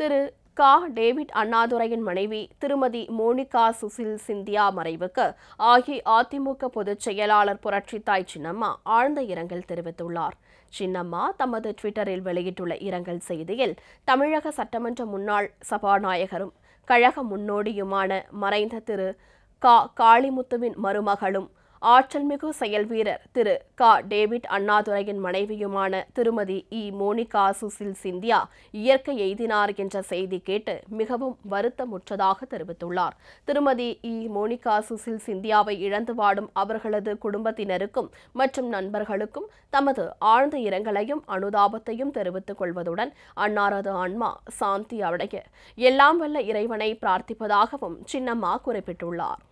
திரு கா டேவிட் அண்ணாதுரையின் மனைவி திருமதி மோனிகா சுசில் சிந்தியா மறைவுக்கு அஇஅதிமுக பொதுச் செயலாளர் புரட்சித்தாய் சின்னம்மா ஆழ்ந்த இரங்கல் தெரிவித்துள்ளார் சின்னம்மா தமது ட்விட்டரில் வெளியிட்டுள்ள இரங்கல் செய்தியில் தமிழக சட்டமன்ற முன்னாள் சபாநாயகரும் கழக முன்னோடியுமான மறைந்த திரு கா காளிமுத்துவின் மருமகளும் ஆற்றல்மிகு செயல் வீரர் திரு க டேவிட் அண்ணாதுரையின் மனைவியுமான திருமதி இ மோனிகா சுசில் சிந்தியா இயற்கை எய்தினார் என்ற செய்தி கேட்டு மிகவும் வருத்தமுற்றதாக தெரிவித்துள்ளார் திருமதி இ மோனிகா சுசில் சிந்தியாவை இழந்து வாடும் அவர்களது குடும்பத்தினருக்கும் மற்றும் நண்பர்களுக்கும் தமது ஆழ்ந்த இரங்கலையும் அனுதாபத்தையும் தெரிவித்துக் கொள்வதுடன் அன்னாரது ஆன்மா சாந்தி அடைய எல்லாம் வல்ல இறைவனை பிரார்த்திப்பதாகவும் சின்னம்மா குறிப்பிட்டுள்ளார்